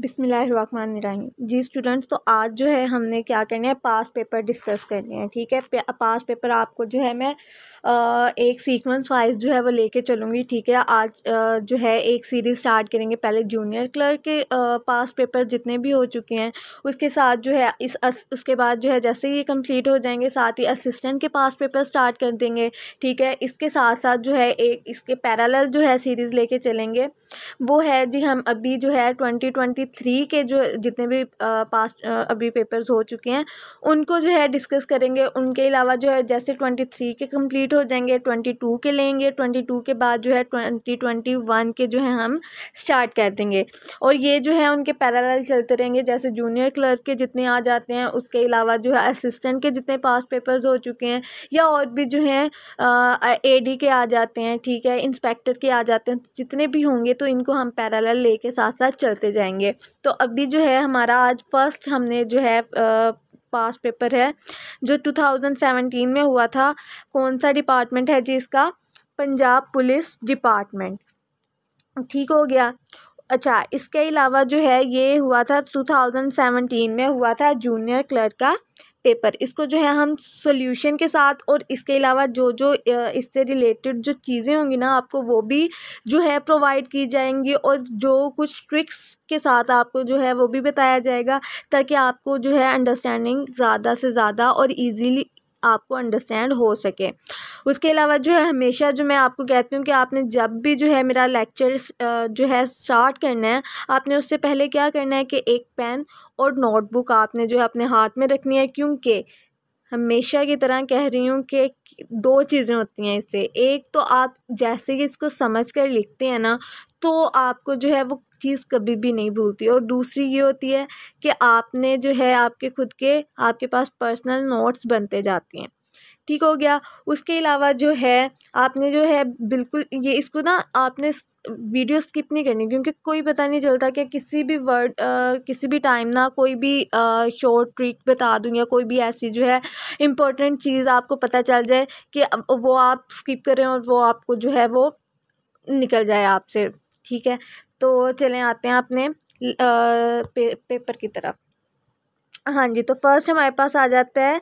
बिसमीम जी स्टूडेंट्स तो आज जो है हमने क्या करना है पास पेपर डिस्कस करने हैं ठीक है पास पेपर आपको जो है मैं एक सीक्वेंस वाइज जो है वो लेके चलूँगी ठीक है आज जो है एक सीरीज़ स्टार्ट करेंगे पहले जूनियर क्लर्क के पास पेपर जितने भी हो चुके हैं उसके साथ जो है इस अस, उसके बाद जो है जैसे ये कंप्लीट हो जाएंगे साथ ही असिस्टेंट के पास पेपर स्टार्ट कर देंगे ठीक है इसके साथ साथ जो है एक इसके पैरेलल जो है सीरीज़ लेके चलेंगे वो है जी हम अभी जो है ट्वेंटी ट्वेंटी थ्री के जो जितने भी पास अभी पेपर्स हो चुके हैं उनको जो है डिस्कस करेंगे उनके अलावा जो है जैसे ट्वेंटी थ्री के कंप्लीट हो जाएंगे ट्वेंटी टू के लेंगे ट्वेंटी टू के बाद जो है ट्वेंटी ट्वेंटी वन के जो है हम स्टार्ट कर देंगे और ये जो है उनके पैराल चलते रहेंगे जैसे जूनियर क्लर्क के जितने आ जाते हैं उसके अलावा जो है असिस्टेंट के जितने पास पेपर्स हो चुके हैं या और भी जो है ए के आ जाते हैं ठीक है इंस्पेक्टर के आ जाते हैं जितने भी होंगे तो इनको हम पैराल लेके साथ साथ चलते जाएंगे तो अभी जो है हमारा आज फर्स्ट हमने जो है आ, पास पेपर है जो 2017 में हुआ था कौन सा डिपार्टमेंट है जी इसका पंजाब पुलिस डिपार्टमेंट ठीक हो गया अच्छा इसके अलावा जो है ये हुआ था 2017 में हुआ था जूनियर क्लर्क का पेपर इसको जो है हम सोल्यूशन के साथ और इसके अलावा जो जो इससे रिलेटेड जो चीज़ें होंगी ना आपको वो भी जो है प्रोवाइड की जाएंगी और जो कुछ ट्रिक्स के साथ आपको जो है वो भी बताया जाएगा ताकि आपको जो है अंडरस्टैंडिंग ज़्यादा से ज़्यादा और ईजीली आपको अंडरस्टैंड हो सके उसके अलावा जो है हमेशा जो मैं आपको कहती हूँ कि आपने जब भी जो है मेरा लेक्चर जो है स्टार्ट करना है आपने उससे पहले क्या करना है कि एक पेन और नोटबुक आपने जो है अपने हाथ में रखनी है क्योंकि हमेशा की तरह कह रही हूँ कि दो चीज़ें होती हैं इससे एक तो आप जैसे कि इसको समझ कर लिखते हैं ना तो आपको जो है वो चीज़ कभी भी नहीं भूलती और दूसरी ये होती है कि आपने जो है आपके खुद के आपके पास पर्सनल नोट्स बनते जाती हैं ठीक हो गया उसके अलावा जो है आपने जो है बिल्कुल ये इसको ना आपने वीडियो स्किप नहीं करनी क्योंकि कोई पता नहीं चलता कि किसी भी वर्ड किसी भी टाइम ना कोई भी शॉर्ट ट्रिक बता दूँ या कोई भी ऐसी जो है इम्पोर्टेंट चीज़ आपको पता चल जाए कि वो आप स्किप करें और वो आपको जो है वो निकल जाए आपसे ठीक है तो चलें आते हैं अपने पे, पेपर की तरफ हाँ जी तो फर्स्ट हमारे पास आ जाता है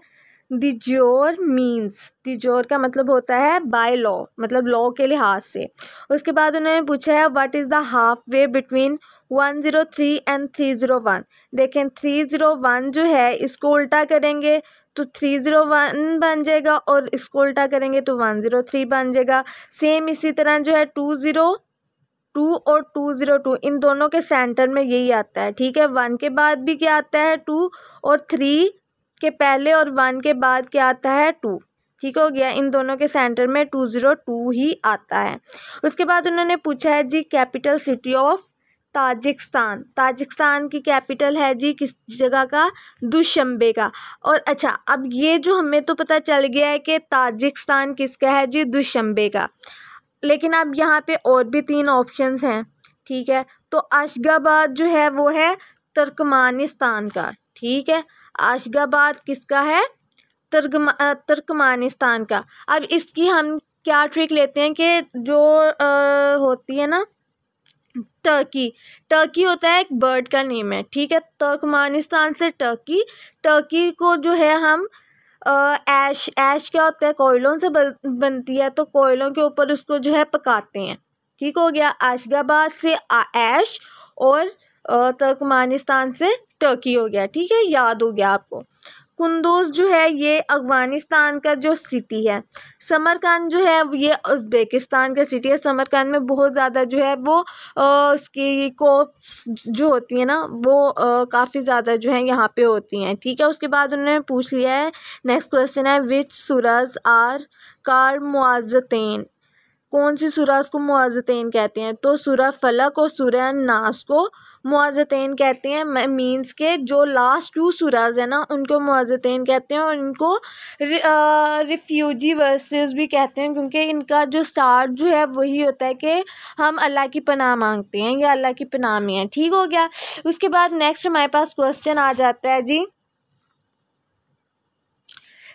दिजोर मीन्स दिजोर का मतलब होता है बाय लॉ मतलब लॉ के लिहाज से उसके बाद उन्होंने पूछा है what is the half way between one zero three and three zero one देखें थ्री ज़ीरो वन जो है इसको उल्टा करेंगे तो थ्री ज़ीरो वन बन जाएगा और इसको उल्टा करेंगे तो वन ज़ीरो थ्री बन जाएगा सेम इसी तरह जो है टू ज़ीरो टू और टू ज़ीरो टू इन दोनों के सेंटर में यही आता है ठीक है वन के बाद भी क्या आता है टू और थ्री के पहले और वन के बाद क्या आता है टू ठीक हो गया इन दोनों के सेंटर में टू ज़ीरो टू ही आता है उसके बाद उन्होंने पूछा है जी capital city of Tajikistan Tajikistan की कैपिटल है जी किस जगह का दुशंबे का और अच्छा अब ये जो हमें तो पता चल गया है कि ताजिकस्तान किसका है जी दुशंबे का लेकिन अब यहाँ पे और भी तीन ऑप्शंस हैं ठीक है तो अशगाबाद जो है वो है तुर्कमानिस्तान का ठीक है आशगाबाद किसका है तुर्कमानिस्तान का अब इसकी हम क्या ट्रिक लेते हैं कि जो आ, होती है ना टर्की टर्की होता है एक बर्ड का नेम है ठीक है तुर्कमानिस्तान से टर्की टर्की को जो है हम आ, ऐश ऐश क्या होता है कोयलों से बन, बनती है तो कोयलों के ऊपर उसको जो है पकाते हैं ठीक हो गया आशगाबाद से आ, ऐश और तुर्कमानिस्तान से टर्की हो गया ठीक है याद हो गया आपको कुंदोज जो है ये अफ़गानिस्तान का जो सिटी है समरकंद जो है ये उज़्बेकिस्तान का सिटी है समरकंद में बहुत ज़्यादा जो है वो आ, उसकी कोप्स जो होती है ना वो काफ़ी ज़्यादा जो है यहाँ पे होती हैं ठीक है उसके बाद उन्होंने पूछ लिया है नेक्स्ट क्वेश्चन है विच सूरज आर कार मुआजतें कौन सी सूराज को मुआजतन कहते हैं तो सूर्य फलक और सूर्य नास को मुआजतन कहते हैं मीन्स के जो लास्ट टू सुरज है ना उनको मुआजतन कहते हैं और इनको रिफ्यूजी वर्सेस भी कहते हैं क्योंकि इनका जो स्टार्ट जो है वही होता है कि हम अल्लाह की पनाह मांगते हैं या अल्लाह की पनाह में है ठीक हो गया उसके बाद नेक्स्ट हमारे पास क्वेश्चन आ जाता है जी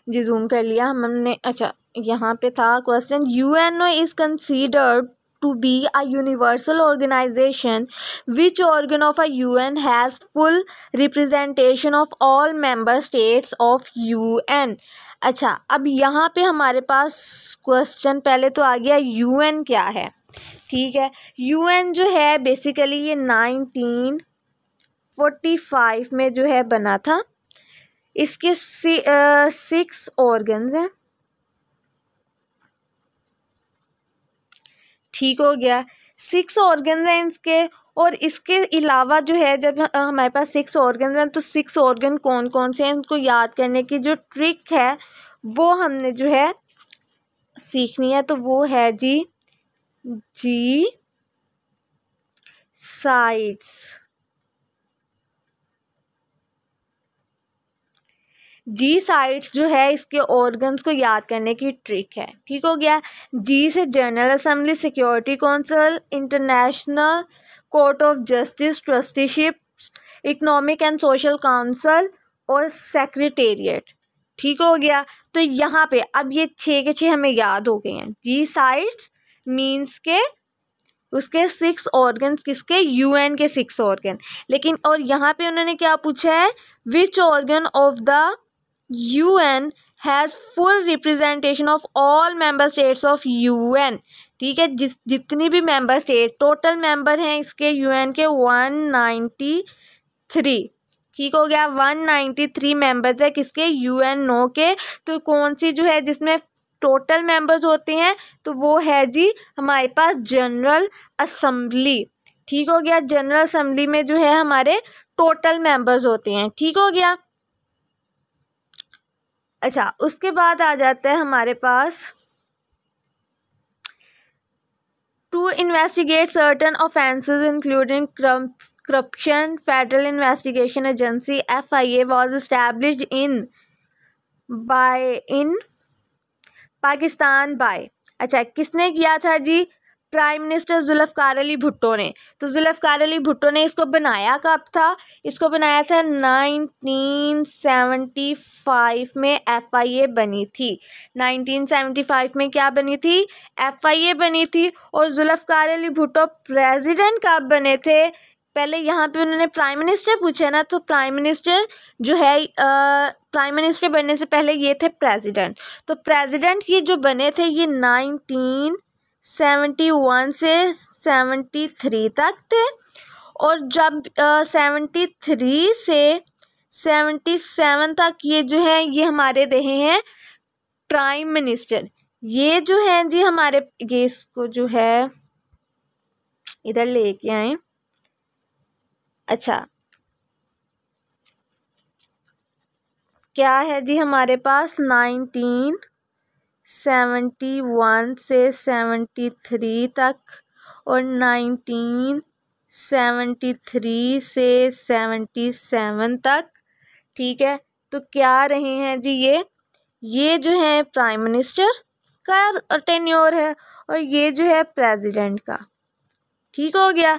जी जूम कर लिया हमने अच्छा यहाँ पे था question U N O is considered to be a universal organisation which organ of a U N has full representation of all member states of U N अच्छा अब यहाँ पे हमारे पास क्वेश्चन पहले तो आ गया यू एन क्या है ठीक है यू एन जो है बेसिकली ये नाइनटीन फोर्टी फाइव में जो है बना था इसके सिक्स ऑर्गन्स हैं ठीक हो गया सिक्स ऑर्गन्स हैं इसके और इसके अलावा जो है जब हमारे पास सिक्स ऑर्गन हैं तो सिक्स ऑर्गन कौन कौन से हैं उनको याद करने की जो ट्रिक है वो हमने जो है सीखनी है तो वो है जी जी साइड्स जी साइट्स जो है इसके ऑर्गन्स को याद करने की ट्रिक है ठीक हो गया जी से general assembly security council international court of justice trusteeship economic and social council और सेक्रेटेरिएट ठीक हो गया तो यहाँ पे अब ये छः के छः हमें याद हो गए हैं जी साइट्स मीन्स के उसके सिक्स ऑर्गन किसके यूएन के सिक्स ऑर्गन लेकिन और यहाँ पे उन्होंने क्या पूछा है which organ of the N has full representation of all member states of UN ठीक है जिस जितनी भी मेंबर स्टेट टोटल मेंबर हैं इसके यूएन के वन नाइन्टी थ्री ठीक हो गया वन नाइन्टी थ्री मेम्बर्स है किसके यू एन नो के तो कौन सी जो है जिसमें टोटल मेंबर्स होते हैं तो वो है जी हमारे पास जनरल असम्बली ठीक हो गया जनरल असम्बली में जो है हमारे टोटल मेंबर्स होते हैं ठीक हो गया अच्छा उसके बाद आ जाते हैं हमारे पास to investigate certain offences including corruption federal investigation agency F I A was established in by in Pakistan by अच्छा किसने किया था जी प्राइम मिनिस्टर जुल्फ़ार अली भुट्टो ने तो जुल्फ़ार अली भुट्टो ने इसको बनाया कब था इसको बनाया था 1975 में एफआईए बनी थी 1975 में क्या बनी थी एफआईए बनी थी और जुल्फ़ार अली भुट्टो प्रेसिडेंट कब बने थे पहले यहाँ पे उन्होंने प्राइम मिनिस्टर पूछा ना तो प्राइम मिनिस्टर जो है प्राइम मिनिस्टर बनने से पहले ये थे प्रेसिडेंट तो प्रेसिडेंट ये जो बने थे ये नाइनटीन सेवेंटी वन से सेवेंटी थ्री तक थे और जब सेवेंटी थ्री से सेवेंटी सेवन तक ये जो है ये हमारे रहे हैं प्राइम मिनिस्टर ये जो है जी हमारे ये इसको जो है इधर लेके आए अच्छा क्या है जी हमारे पास नाइनटीन सेवेंटी वन से सेवेंटी थ्री तक और नाइनटीन सेवेंटी थ्री से सेवेंटी सेवन तक ठीक है तो क्या रहे हैं जी ये ये जो है प्राइम मिनिस्टर का टेन्योर है और ये जो है प्रेसिडेंट का ठीक हो गया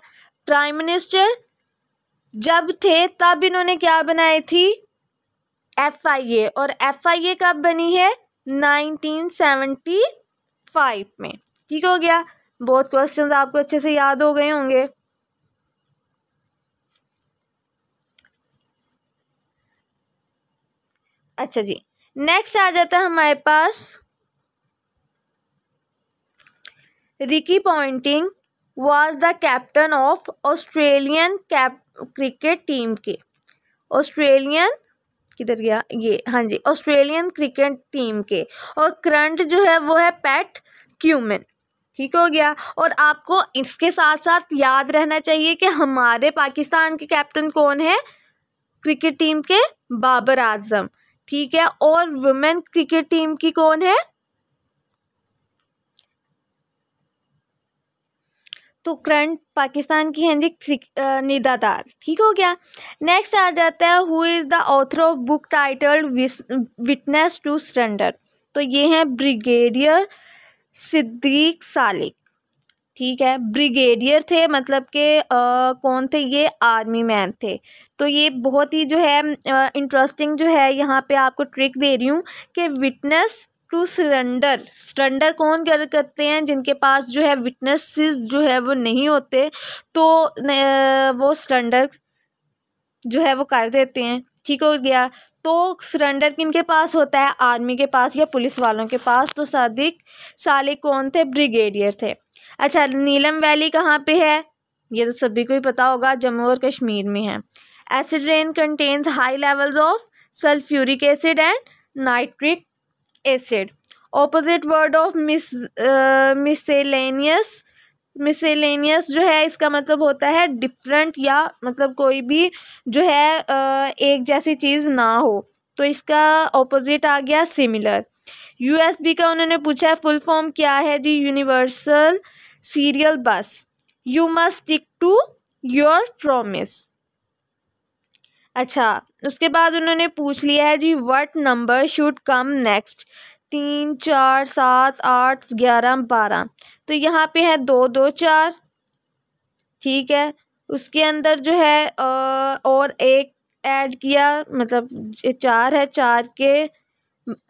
प्राइम मिनिस्टर जब थे तब इन्होंने क्या बनाई थी एफ आई ए और एफ आई ए कब बनी है 1975 में ठीक हो गया बहुत क्वेश्चन आपको अच्छे से याद हो गए होंगे अच्छा जी नेक्स्ट आ जाता है हमारे पास Ricky Ponting was the captain of Australian cap cricket team के ऑस्ट्रेलियन किधर गया ये हाँ जी ऑस्ट्रेलियन क्रिकेट टीम के और करंट जो है वो है पैट क्यूमन ठीक हो गया और आपको इसके साथ साथ याद रहना चाहिए कि हमारे पाकिस्तान के कैप्टन कौन है क्रिकेट टीम के बाबर आजम ठीक है और वुमेन क्रिकेट टीम की कौन है तो करंट पाकिस्तान की हैं जी निदादार ठीक हो गया नेक्स्ट आ जाता है who is the author of book titled witness to surrender तो ये हैं ब्रिगेडियर सिद्दीक सालिक ठीक है ब्रिगेडियर थे मतलब के आ, कौन थे ये आर्मी मैन थे तो ये बहुत ही जो है इंटरेस्टिंग जो है यहाँ पे आपको ट्रिक दे रही हूँ कि विटनेस टू सरेंडर सरेंडर कौन कर करते हैं जिनके पास जो है विटनेसेस जो है वो नहीं होते तो वो सरेंडर जो है वो कर देते हैं ठीक हो गया तो सरेंडर किन के पास होता है आर्मी के पास या पुलिस वालों के पास तो सादिक साले कौन थे ब्रिगेडियर थे अच्छा नीलम वैली कहाँ पे है ये तो सभी को ही पता होगा जम्मू और कश्मीर में है acid rain contains high levels of sulphuric acid and nitric acid opposite word of mis miscellaneous miscellaneous जो है इसका मतलब होता है डिफरेंट या मतलब कोई भी जो है uh, एक जैसी चीज़ ना हो तो इसका ऑपोजिट आ गया सिमिलर यूएसबी का उन्होंने पूछा है फुल फॉर्म क्या है जी universal serial bus you must stick to your promise अच्छा उसके बाद उन्होंने पूछ लिया है जी what number should come next तीन चार सात आठ ग्यारह बारह तो यहाँ पे है दो दो चार ठीक है उसके अंदर जो है और एक ऐड किया मतलब चार है चार के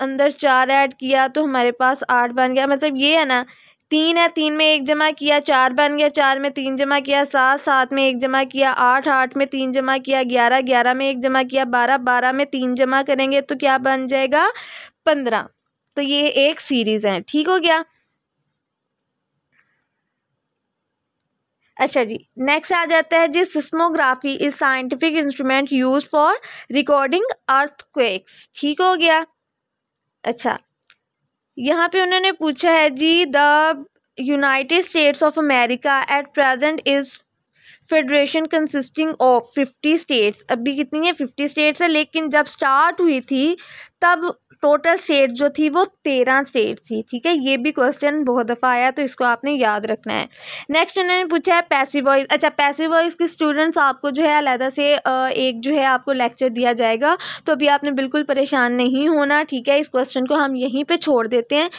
अंदर चार ऐड किया तो हमारे पास आठ बन गया मतलब ये है ना तीन है तीन में एक जमा किया चार बन गया चार में तीन जमा किया सात सात में एक जमा किया आठ आठ में तीन जमा किया ग्यारह ग्यारह में एक जमा किया बारह बारह में तीन जमा करेंगे तो क्या बन जाएगा पंद्रह तो ये एक सीरीज़ है ठीक हो गया अच्छा जी नेक्स्ट आ जाता है जी seismography is scientific instrument use for recording earthquakes ठीक हो गया अच्छा यहाँ पे उन्होंने पूछा है जी the United States of America at present is federation consisting of fifty states अभी कितनी है फिफ्टी स्टेट्स है लेकिन जब स्टार्ट हुई थी तब टोटल स्टेट जो थी वो तेरह स्टेट थी ठीक है ये भी क्वेश्चन बहुत दफ़ा आया तो इसको आपने याद रखना है नेक्स्ट उन्होंने पूछा है पैसिव वॉइस अच्छा पैसिव वॉइस के स्टूडेंट्स आपको जो है अलहदा से एक जो है आपको लेक्चर दिया जाएगा तो अभी आपने बिल्कुल परेशान नहीं होना ठीक है इस क्वेश्चन को हम यहीं पर छोड़ देते हैं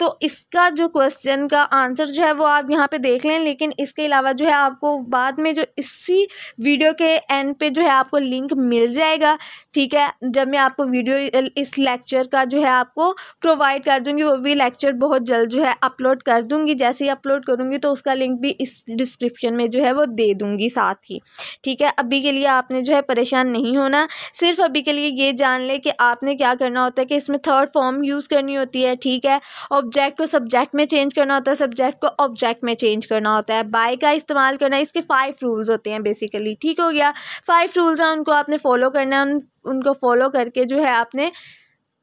तो इसका जो क्वेश्चन का आंसर जो है वो आप यहाँ पे देख लें लेकिन इसके अलावा जो है आपको बाद में जो इसी वीडियो के एंड पे जो है आपको लिंक मिल जाएगा ठीक है जब मैं आपको वीडियो इस लेक्चर का जो है आपको प्रोवाइड कर दूँगी वो भी लेक्चर बहुत जल्द जो है अपलोड कर दूँगी जैसे ही अपलोड करूँगी तो उसका लिंक भी इस डिस्क्रिप्शन में जो है वो दे दूँगी साथ ही ठीक है अभी के लिए आपने जो है परेशान नहीं होना सिर्फ अभी के लिए ये जान लें कि आपने क्या करना होता है कि इसमें थर्ड फॉर्म यूज़ करनी होती है ठीक है और ऑब्जेक्ट को सब्जेक्ट में चेंज करना होता है सब्जेक्ट को ऑब्जेक्ट में चेंज करना होता है बाय का इस्तेमाल करना इसके फाइव रूल्स होते हैं बेसिकली ठीक हो गया फाइव रूल्स हैं उनको आपने फॉलो करना है उन, उनको फॉलो करके जो है आपने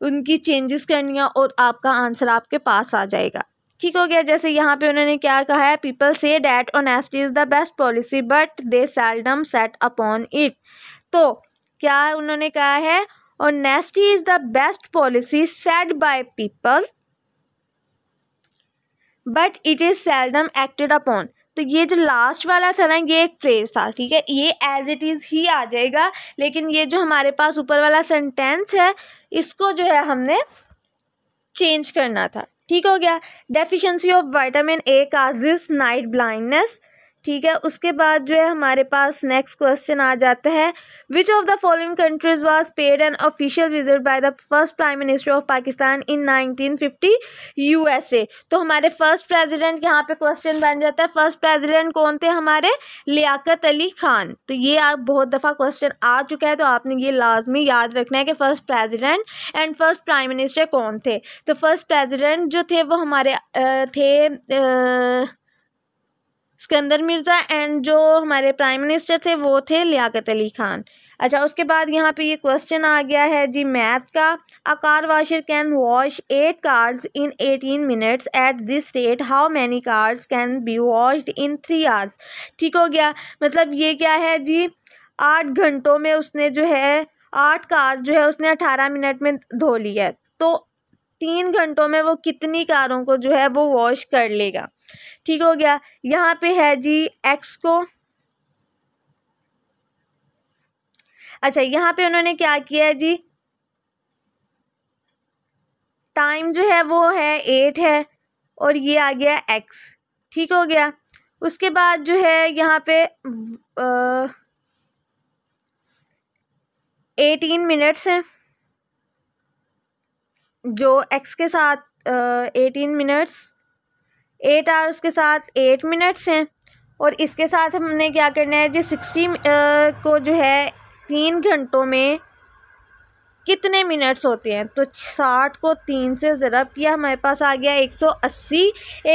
उनकी चेंजेस करनी है और आपका आंसर आपके पास आ जाएगा ठीक हो गया जैसे यहाँ पे उन्होंने क्या कहा है पीपल से that honesty is the best policy but they seldom set upon it तो क्या उन्होंने कहा है honesty is the best policy set by people but it is seldom acted upon तो ये जो लास्ट वाला था ना ये एक फ्रेज था ठीक है ये एज इट इज़ ही आ जाएगा लेकिन ये जो हमारे पास ऊपर वाला सेंटेंस है इसको जो है हमने चेंज करना था ठीक हो गया deficiency of vitamin A causes night blindness ठीक है उसके बाद जो है हमारे पास नेक्स्ट क्वेश्चन आ जाता है which of the following countries was paid an official visit by the first prime minister of Pakistan in 1950 USA तो हमारे फर्स्ट प्रेसिडेंट यहाँ पे क्वेश्चन बन जाता है फर्स्ट प्रेसिडेंट कौन थे हमारे लियाकत अली खान तो ये आप बहुत दफ़ा क्वेश्चन आ चुका है तो आपने ये लाजमी याद रखना है कि first president and first prime minister कौन थे तो फर्स्ट प्रेजिडेंट जो थे वो हमारे आ, थे आ, सिकंदर मिर्ज़ा एंड जो हमारे प्राइम मिनिस्टर थे वो थे लियाकत अली खान अच्छा उसके बाद यहाँ पे ये क्वेश्चन आ गया है जी मैथ का a car washer can wash eight cars in eighteen minutes at this rate how many cars can be washed in three hours ठीक हो गया मतलब ये क्या है जी आठ घंटों में उसने जो है आठ कार जो है उसने अठारह मिनट में धो ली है तो तीन घंटों में वो कितनी कारों को जो है वो वॉश कर लेगा ठीक हो गया यहाँ पे है जी एक्स को अच्छा यहाँ पे उन्होंने क्या किया है जी टाइम जो है वो है एट है और ये आ गया एक्स ठीक हो गया उसके बाद जो है यहाँ पे एटीन मिनट्स हैं जो एक्स के साथ एटीन मिनट्स एट आवर्स के साथ एट मिनट्स हैं और इसके साथ हमने क्या करना है जी सिक्सटी को जो है तीन घंटों में कितने मिनट्स होते हैं तो साठ को तीन से ज़रब किया हमारे पास आ गया एक सौ अस्सी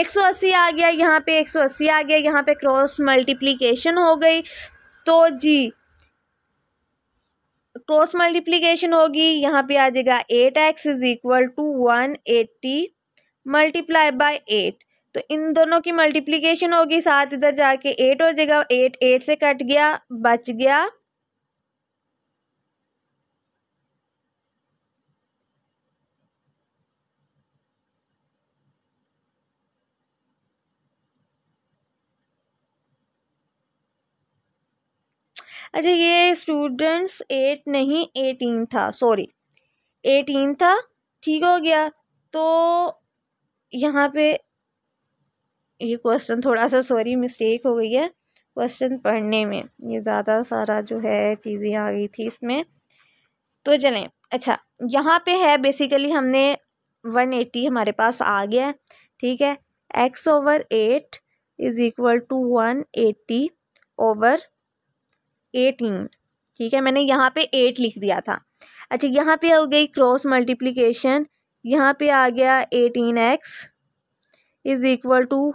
एक सौ अस्सी आ गया यहाँ पे एक सौ अस्सी आ गया यहाँ पे क्रॉस मल्टीप्लिकेशन हो गई तो जी क्रॉस मल्टीप्लिकेशन होगी यहाँ पे आ जाएगा eight x is equal to one eighty multiply by eight तो इन दोनों की मल्टीप्लीकेशन होगी सात इधर जाके एट हो जाएगा एट एट से कट गया बच गया अच्छा ये स्टूडेंट्स एट नहीं एटीन था सॉरी एटीन था ठीक हो गया तो यहाँ पे ये क्वेश्चन थोड़ा सा सॉरी मिस्टेक हो गई है क्वेश्चन पढ़ने में ये ज़्यादा सारा जो है चीज़ें आ गई थी इसमें तो चलें अच्छा यहाँ पे है बेसिकली हमने वन एटी हमारे पास आ गया है ठीक है x over eight is equal to one eighty over eighteen ठीक है मैंने यहाँ पे एट लिख दिया था अच्छा यहाँ पे हो गई क्रॉस मल्टीप्लिकेशन यहाँ पे आ गया eighteen x is equal to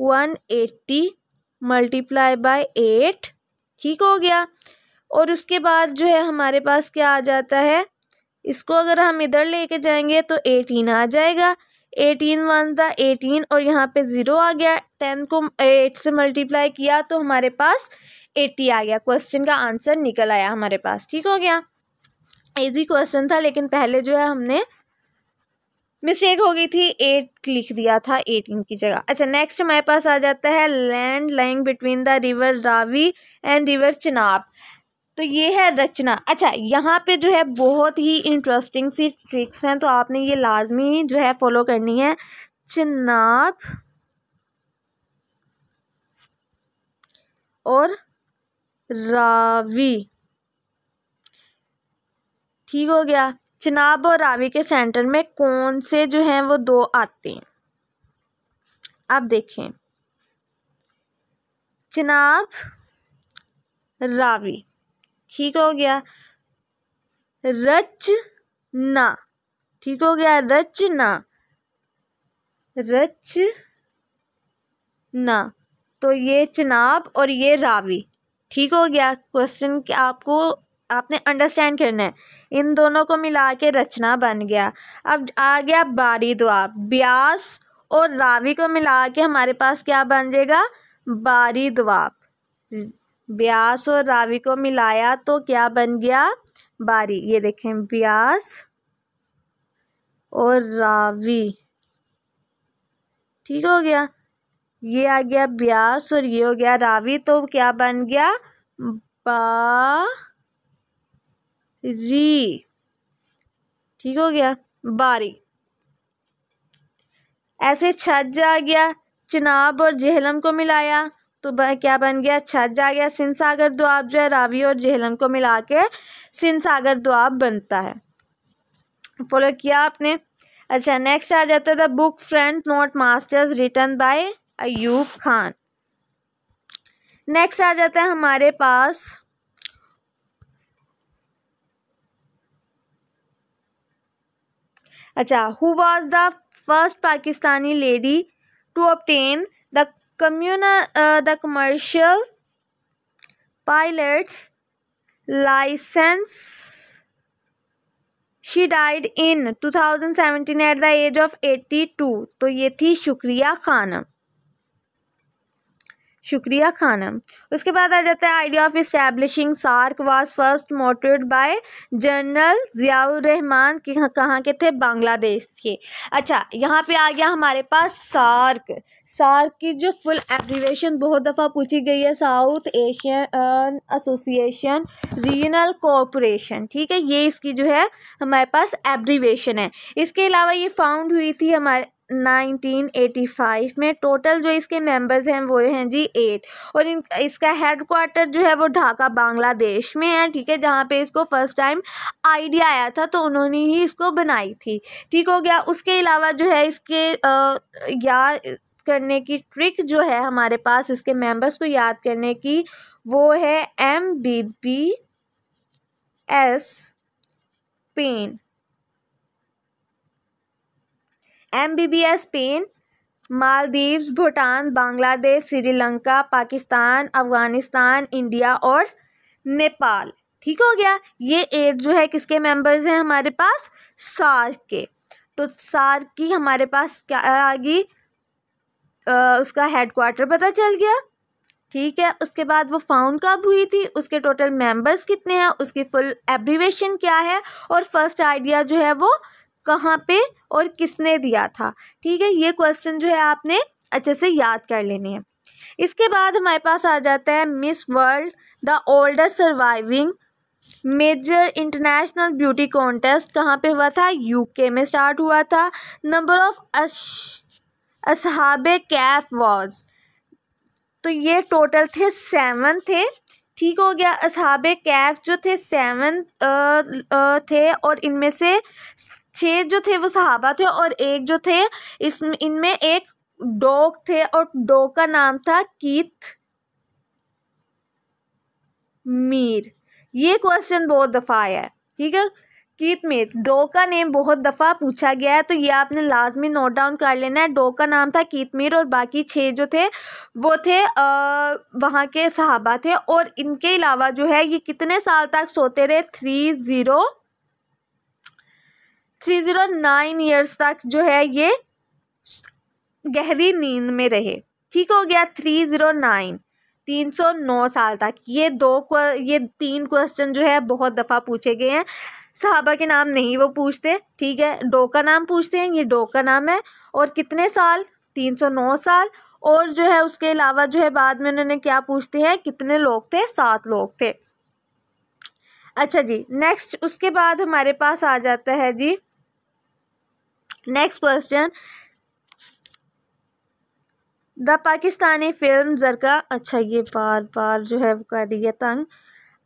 one eighty multiply by eight ठीक हो गया और उसके बाद जो है हमारे पास क्या आ जाता है इसको अगर हम इधर लेके जाएंगे तो एटीन आ जाएगा एटीन वन था एटीन और यहाँ पे ज़ीरो आ गया टेन को एट से मल्टीप्लाई किया तो हमारे पास एट्टी आ गया क्वेश्चन का आंसर निकल आया हमारे पास ठीक हो गया इजी क्वेश्चन था लेकिन पहले जो है हमने मिस्टेक हो गई थी एट लिख दिया था एटीन की जगह अच्छा नेक्स्ट हमारे पास आ जाता है land lying between the river Ravi and river Chenab तो ये है रचना अच्छा यहाँ पे जो है बहुत ही इंटरेस्टिंग सी ट्रिक्स हैं तो आपने ये लाजमी जो है फॉलो करनी है चिनाब और रावी ठीक हो गया चनाब और रावी के सेंटर में कौन से जो हैं वो दो आते हैं आप देखें चनाब रावी ठीक हो गया रचना ठीक हो गया रचना ना तो ये चनाब और ये रावी ठीक हो गया क्वेश्चन आपको आपने अंडरस्टैंड करना है इन दोनों को मिला के रचना बन गया अब आ गया बारी दुआ ब्यास और रावी को मिला के हमारे पास क्या बन जाएगा बारी दुआ ब्यास और रावी को मिलाया तो क्या बन गया बारी ये देखें ब्यास और रावी ठीक हो गया ये आ गया ब्यास और ये हो गया रावी तो क्या बन गया बा री ठीक हो गया बारी ऐसे छज आ गया चिनाब और जहलम को मिलाया तो क्या बन गया छज आ गया सिंध सागर दुआब जो है रावी और जहलम को मिला के सिंध सागर दुआब बनता है फॉलो किया आपने अच्छा नेक्स्ट आ जाता था book friend not masters written by Ayub Khan next आ जाता है हमारे पास अच्छा who was the first Pakistani lady to obtain the commune the commercial pilots licence she died in 2017 at the age of 82 तो ये थी शुक्रिया खानम शुक्रिया खानम उसके बाद आ जाता है idea of establishing SAARC was first mooted by general Ziaur Rahman के कहाँ के थे बांग्लादेश के अच्छा यहाँ पे आ गया हमारे पास सार्क सार्क की जो फुल एप्रीवेशन बहुत दफ़ा पूछी गई है South Asian association regional cooperation ठीक है ये इसकी जो है हमारे पास एब्रीवेशन है इसके अलावा ये फाउंड हुई थी हमारे 1985 में टोटल जो इसके मेंबर्स हैं वो हैं जी एट और इन इसका हेड क्वार्टर जो है वो ढाका बांग्लादेश में है ठीक है जहाँ पे इसको फर्स्ट टाइम आइडिया आया था तो उन्होंने ही इसको बनाई थी ठीक हो गया उसके अलावा जो है इसके आ, करने की ट्रिक जो है हमारे पास इसके मेंबर्स को याद करने की वो है M B B S pain M B B S Spain Maldives Bhutan Bangladesh Sri Lanka Pakistan Afghanistan India और नेपाल ठीक हो गया ये एट जो है किसके मेंबर्स हैं हमारे पास सार के तो सार की हमारे पास क्या आ गई उसका हेड क्वार्टर पता चल गया ठीक है उसके बाद वो फाउंड कब हुई थी उसके टोटल मेंबर्स कितने हैं उसकी फुल एब्रीवेशन क्या है और फर्स्ट आइडिया जो है वो कहाँ पे और किसने दिया था ठीक है ये क्वेश्चन जो है आपने अच्छे से याद कर लेने हैं इसके बाद हमारे पास आ जाता है Miss World the oldest surviving major international beauty contest कहाँ पे हुआ था यूके में स्टार्ट हुआ था नंबर ऑफ असहाब कैफ वॉज तो ये टोटल थे सेवन थे ठीक हो गया असहाब कैफ जो थे सेवन थे और इनमें से छः जो थे वो सहाबा थे और एक जो थे इस इनमें एक डॉग थे और डॉग का नाम था कीत मीर ये क्वेश्चन बहुत दफ़ा आया है ठीक है कीत मीर डो का नेम बहुत दफ़ा पूछा गया है तो ये आपने लाजमी नोट डाउन कर लेना है डो का नाम था कीत मीर और बाकी छः जो थे वो थे वहाँ के सहाबा थे और इनके अलावा जो है ये कितने साल तक सोते रहे three zero three zero nine years तक जो है ये गहरी नींद में रहे ठीक हो गया थ्री ज़ीरो नाइन तीन सौ नौ साल तक ये दो ये तीन क्वेश्चन जो है बहुत दफ़ा पूछे गए हैं साहबा के नाम नहीं वो पूछते ठीक है डो का नाम पूछते हैं ये डो का नाम है और कितने साल तीन सौ नौ साल और जो है उसके अलावा जो है बाद में उन्होंने क्या पूछते हैं कितने लोग थे सात लोग थे अच्छा जी नेक्स्ट उसके बाद हमारे पास आ जाता है जी next question the Pakistani film Zarqa अच्छा ये बार बार जो है वो कर रही है तंग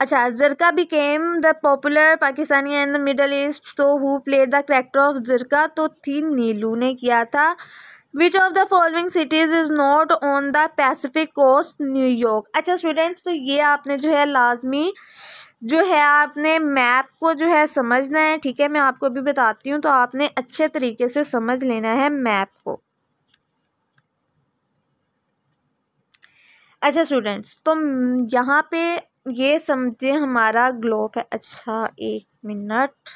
अच्छा Zarka became the popular Pakistani and the Middle East तो who played the character of Zarka तो थी नीलू ने किया था which of the following cities is not on the Pacific coast New York अच्छा स्टूडेंट तो ये आपने जो है लाजमी जो है आपने मैप को जो है समझना है ठीक है मैं आपको भी बताती हूँ तो आपने अच्छे तरीके से समझ लेना है मैप को अच्छा स्टूडेंट्स तो यहाँ पे ये समझे हमारा ग्लोब है अच्छा एक मिनट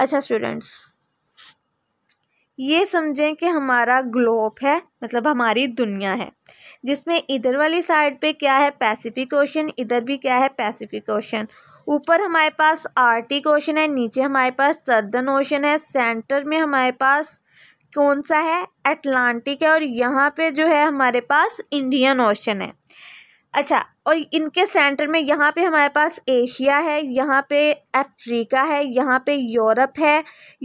अच्छा स्टूडेंट्स ये समझें कि हमारा ग्लोब है मतलब हमारी दुनिया है जिसमें इधर वाली साइड पे क्या है पैसिफिक ओशन इधर भी क्या है पैसिफिक ओशन ऊपर हमारे पास आर्टिक ओशन है नीचे हमारे पास सर्दन ओशन है सेंटर में हमारे पास कौन सा है अटलांटिक है और यहाँ पे जो है हमारे पास इंडियन ओशन है अच्छा और इनके सेंटर में यहाँ पे हमारे पास एशिया है यहाँ पे अफ्रीका है यहाँ पे यूरोप है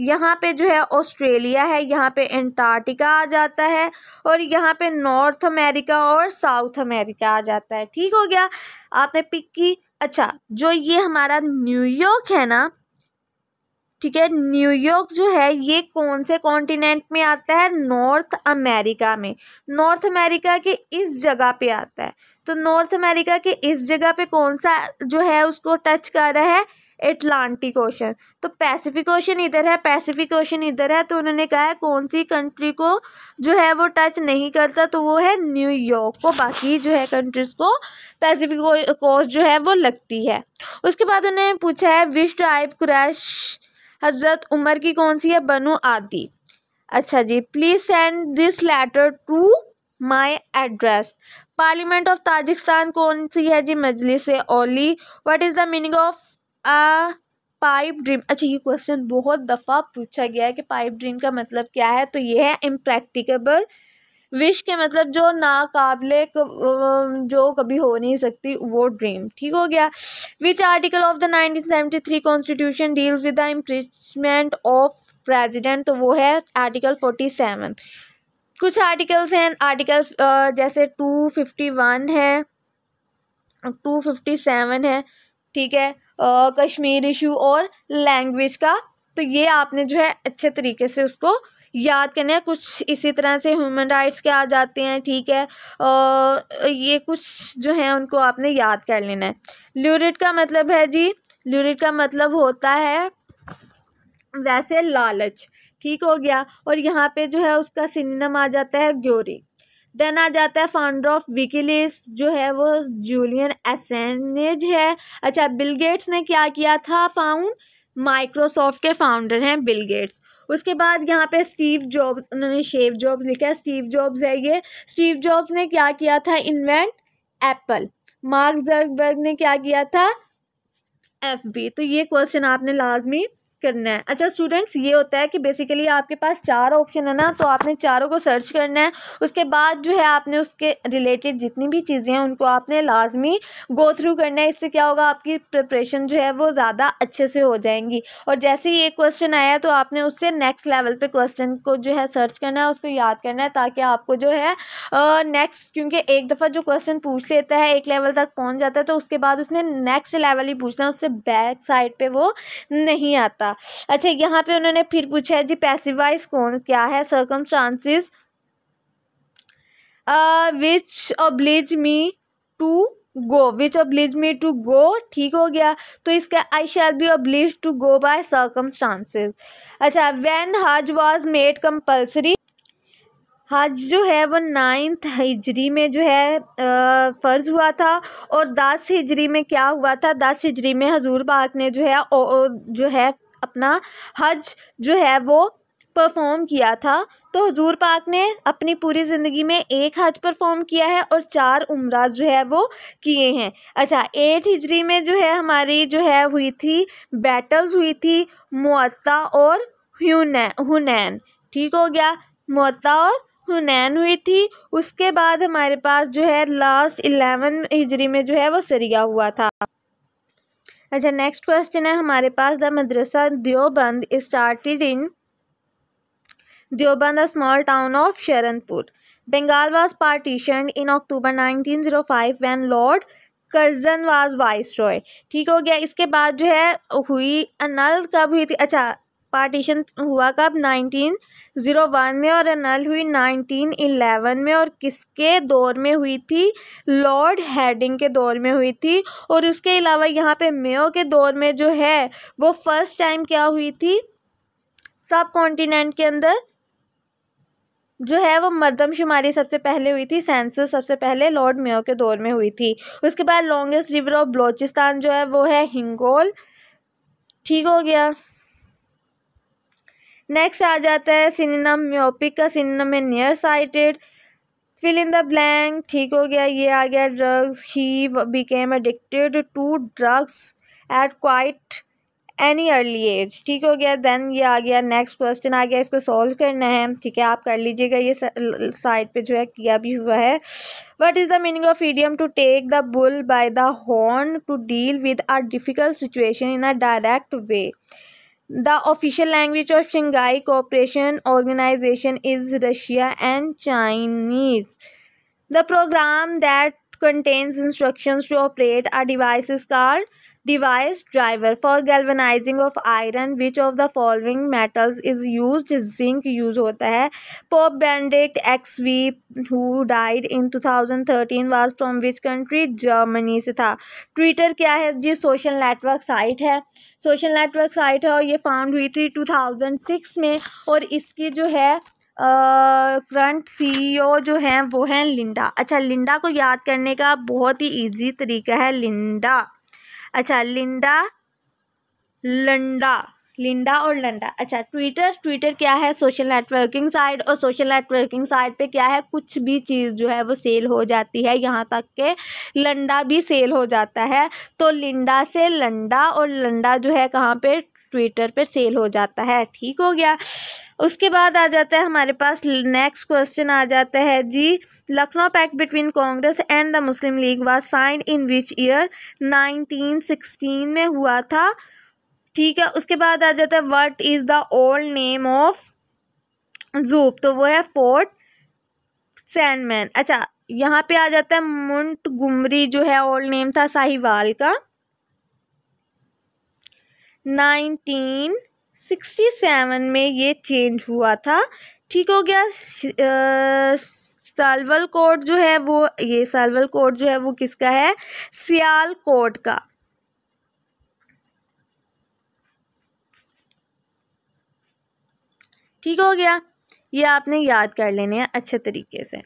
यहाँ पे जो है ऑस्ट्रेलिया है यहाँ पे एंटार्टिका आ जाता है और यहाँ पे नॉर्थ अमेरिका और साउथ अमेरिका आ जाता है ठीक हो गया आपने पिक की अच्छा जो ये हमारा न्यूयॉर्क है ना ठीक है न्यूयॉर्क जो है ये कौन से कॉन्टिनेंट में आता है नॉर्थ अमेरिका में नॉर्थ अमेरिका के इस जगह पे आता है तो नॉर्थ अमेरिका के इस जगह पे कौन सा जो है उसको टच कर रहा है एटलांटिक ओशन तो पैसिफिक ओशन इधर है पैसिफिक ओशन इधर है तो उन्होंने कहा है कौन सी कंट्री को जो है वो टच नहीं करता तो वो है न्यूयॉर्क को बाकी जो है कंट्रीज को पैसिफिक कोस्ट जो है वो लगती है उसके बाद उन्होंने पूछा है विश टाइप क्रैश हज़रत उमर की कौन सी है बनु आदि अच्छा जी please send this letter to my address parliament of Tajikistan कौन सी है जी मजलिस ओली what is the meaning of a pipe dream अच्छा ये क्वेश्चन बहुत दफ़ा पूछा गया है कि पाइप ड्रीम का मतलब क्या है तो ये है इम्प्रैक्टिकेबल विश के मतलब जो नाकबले जो कभी हो नहीं सकती वो ड्रीम ठीक हो गया which article of the 1973 constitution deals with the impeachment of president तो वो है आर्टिकल फोर्टी सेवन कुछ आर्टिकल्स हैं आर्टिकल जैसे टू फिफ्टी वन है टू फिफ्टी सेवन है ठीक है कश्मीर इशू और लैंग्वेज का तो ये आपने जो है अच्छे तरीके से उसको याद करना है कुछ इसी तरह से ह्यूमन राइट्स के आ जाते हैं ठीक है और ये कुछ जो है उनको आपने याद कर लेना है ल्यूरिट का मतलब है जी ल्यूरिट का मतलब होता है वैसे लालच ठीक हो गया और यहाँ पे जो है उसका सिनम आ जाता है ग्योरी देन आ जाता है फाउंडर ऑफ विकिलिस जो है वो जूलियन एसेंज है अच्छा बिल गेट्स ने क्या किया था फाउंड माइक्रोसॉफ्ट के फाउंडर हैं बिल गेट्स उसके बाद यहाँ पे स्टीव जॉब्स उन्होंने शेव जॉब्स लिखा है स्टीव जॉब्स है ये स्टीव जॉब्स ने क्या किया था इन्वेंट एप्पल मार्क जर्गबर्ग ने क्या किया था एफ बी तो ये क्वेश्चन आपने लाजमी करना है अच्छा स्टूडेंट्स ये होता है कि बेसिकली आपके पास चार ऑप्शन है ना तो आपने चारों को सर्च करना है उसके बाद जो है आपने उसके रिलेटेड जितनी भी चीज़ें हैं उनको आपने लाजमी गो थ्रू करना है इससे क्या होगा आपकी प्रिपरेशन जो है वो ज़्यादा अच्छे से हो जाएंगी और जैसे ही ये क्वेश्चन आया तो आपने उससे नेक्स्ट लेवल पे क्वेश्चन को जो है सर्च करना है उसको याद करना है ताकि आपको जो है नेक्स्ट क्योंकि एक दफ़ा जो क्वेश्चन पूछ लेता है एक लेवल तक पहुँच जाता है तो उसके बाद उसने नेक्स्ट लेवल ही पूछना है उससे बैक साइड पर वो नहीं आता था अच्छा यहाँ पे उन्होंने फिर पूछा है जी पैसिवाइज कौन क्या है circumstances which oblige me to go which oblige me to go ठीक हो गया तो इसका I shall be oblige to go by circumstances अच्छा when Hajj was made compulsory हज जो है वो नाइन्थ हिजरी में जो है फ़र्ज़ हुआ था और दस हिजरी में क्या हुआ था दस हिजरी में हजूर पाक ने जो है ओ, ओ, जो है अपना हज जो है वो परफॉर्म किया था तो हजूर पाक ने अपनी पूरी ज़िंदगी में एक हज परफॉर्म किया है और चार उम्र जो है वो किए हैं अच्छा एट हिजरी में जो है हमारी जो है हुई थी बैटल्स हुई थी मत्ता और हुनैन ठीक हो गया मुअत्ता और हुनैन हुई थी उसके बाद हमारे पास जो है लास्ट इलेवन हिजरी में जो है वो सरिया हुआ था अच्छा नेक्स्ट क्वेश्चन है हमारे पास the madrasa Deoband started in Dioband, a small town of Sharanpur. Bengal was partitioned in October 1905 when Lord Curzon was viceroy ठीक हो गया इसके बाद जो है हुई अनल कब हुई थी अच्छा पार्टीशन हुआ कब नाइनटीन ज़ीरो वन में और अनल हुई नाइनटीन इलेवन में और किसके दौर में हुई थी लॉर्ड हेडिंग के दौर में हुई थी और उसके अलावा यहाँ पे मेयो के दौर में जो है वो फर्स्ट टाइम क्या हुई थी सब कॉन्टीनेंट के अंदर जो है वो मरदमशुमारी सबसे पहले हुई थी सेंसस सबसे पहले लॉर्ड मेयो के दौर में हुई थी उसके बाद लॉन्गेस्ट रिवर ऑफ बलोचिस्तान जो है वो है हिंगोल ठीक हो गया नेक्स्ट आ जाता है सिनेम म्योपिक का सिनेम है near sighted fill in the blank ठीक हो गया ये आ गया drugs he became addicted to drugs at quite any early age ठीक हो गया देन ये आ गया नेक्स्ट क्वेश्चन आ गया इसको सॉल्व करना है ठीक है आप कर लीजिएगा ये साइड पे जो है किया भी हुआ है what is the meaning of idiom to take the bull by the horn to deal with a difficult situation in a direct way The official language of Shanghai Cooperation Organization is Russia and Chinese. The program that contains instructions to operate a device is called device driver for galvanizing of iron which of the following metals is used zinc use होता है pope benedict xv who died in 2013 was from which country germany से था twitter क्या है जी social network site है social network site है और ये found हुई थी 2006 में और इसकी जो है करंट सीईओ जो हैं वो हैं लिंडा अच्छा लिंडा को याद करने का बहुत ही इजी तरीका है लिंडा अच्छा लिंडा लंडा लिंडा और लंडा अच्छा ट्विटर ट्विटर क्या है सोशल नेटवर्किंग साइट और सोशल नेटवर्किंग साइट पे क्या है कुछ भी चीज़ जो है वो सेल हो जाती है यहाँ तक के लंडा भी सेल हो जाता है तो लिंडा से लंडा और लंडा जो है कहाँ पे ट्विटर पे सेल हो जाता है ठीक हो गया उसके बाद आ जाता है हमारे पास नेक्स्ट क्वेश्चन आ जाता है जी Lucknow pact between Congress and the Muslim League was sign in which year 1916 में हुआ था ठीक है उसके बाद आ जाता है what is the old name of जूप तो वो है फोर्ट सैंडमैन अच्छा यहाँ पे आ जाता है मुंट गुमरी जो है ओल्ड नेम था साहिवाल का नाइनटीन सिक्सटी सेवन में ये चेंज हुआ था ठीक हो गया सालवल कोट जो है वो ये सालवल कोट जो है वो किसका है सियाल कोट का ठीक हो गया ये आपने याद कर लेने हैं अच्छे तरीके से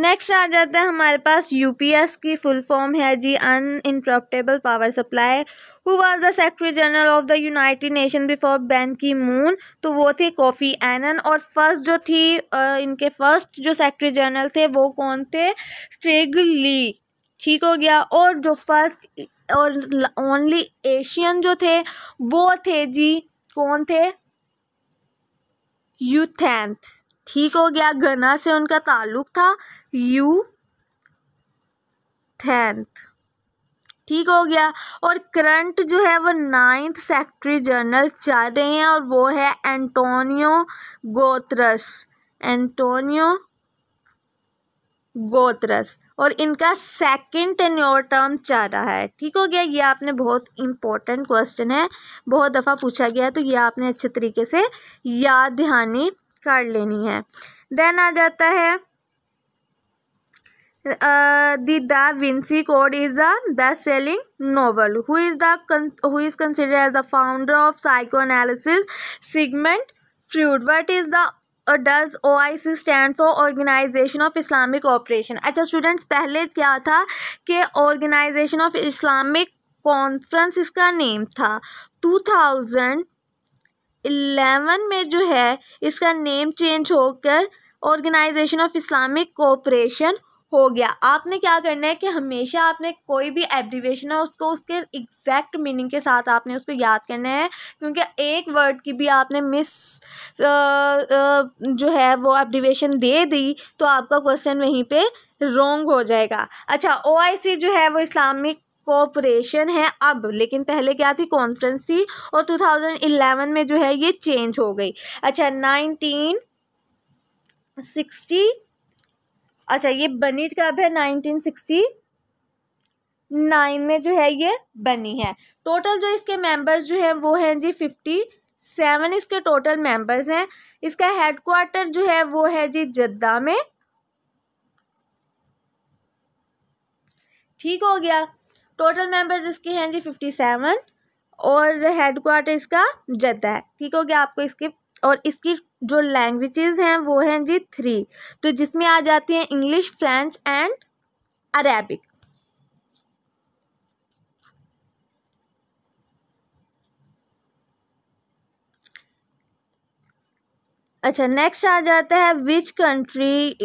नेक्स्ट आ जाता है हमारे पास यूपीएस की फुल फॉर्म है जी uninterruptible power supply who was the secretary general of the United Nation before Ban Ki Moon तो वो थे कॉफ़ी एनन और फर्स्ट जो थी इनके फर्स्ट जो सेक्रेटरी जनरल थे वो कौन थे क्रेग ली ठीक हो गया और जो फर्स्ट और ओनली एशियन जो थे वो थे जी कौन थे यूथेंथ ठीक हो गया गना से उनका ताल्लुक था यू थैंथ ठीक हो गया और करंट जो है वो नाइन्थ सेक्रेटरी जनरल चल रहे हैं और वो है एंटोनियो गोत्रस एंटोनियो गोत्रस और इनका सेकंड टेन्योर टर्म चल रहा है ठीक हो गया ये आपने बहुत इंपॉर्टेंट क्वेश्चन है बहुत दफ़ा पूछा गया है तो ये आपने अच्छे तरीके से याद दहानी कर लेनी है देन आ जाता है the uh, the Da Vinci Code is a best-selling novel. Is is the who is considered as the founder of Sigmund Freud what is the does O I C stand for organisation of Islamic operation अच्छा students पहले क्या था कि organisation of Islamic conference इसका name था two thousand eleven में जो है इसका नेम चेंज होकर ऑर्गेनाइजेशन ऑफ इस्लामिक कोऑपरेशन हो गया आपने क्या करना है कि हमेशा आपने कोई भी एब्रीवेशन है उसको उसके एग्जैक्ट मीनिंग के साथ आपने उसको याद करना है क्योंकि एक वर्ड की भी आपने मिस आ, आ, जो है वो एब्रीवेशन दे दी तो आपका क्वेश्चन वहीं पे रोंग हो जाएगा अच्छा ओआईसी जो है वो इस्लामिक कोऑपरेशन है अब लेकिन पहले क्या थी कॉन्फ्रेंस थी और टू में जो है ये चेंज हो गई अच्छा नाइनटीन सिक्सटी अच्छा ये बनी कब है 1969 में जो है ये बनी है टोटल जो इसके मेंबर्स जो हैं वो हैं जी फिफ्टी सेवन इसके टोटल मेंबर्स हैं इसका हेडक्वार्टर जो है वो है जी जद्दा में ठीक हो गया टोटल मेंबर्स इसके हैं जी फिफ्टी सेवन और हेडक्वार्टर इसका जद्दा है ठीक हो गया आपको इसके और इसकी जो लैंग्वेजेस हैं वो हैं जी थ्री तो जिसमें आ जाती हैं इंग्लिश फ्रेंच एंड अरेबिक अच्छा नेक्स्ट आ जाता है which country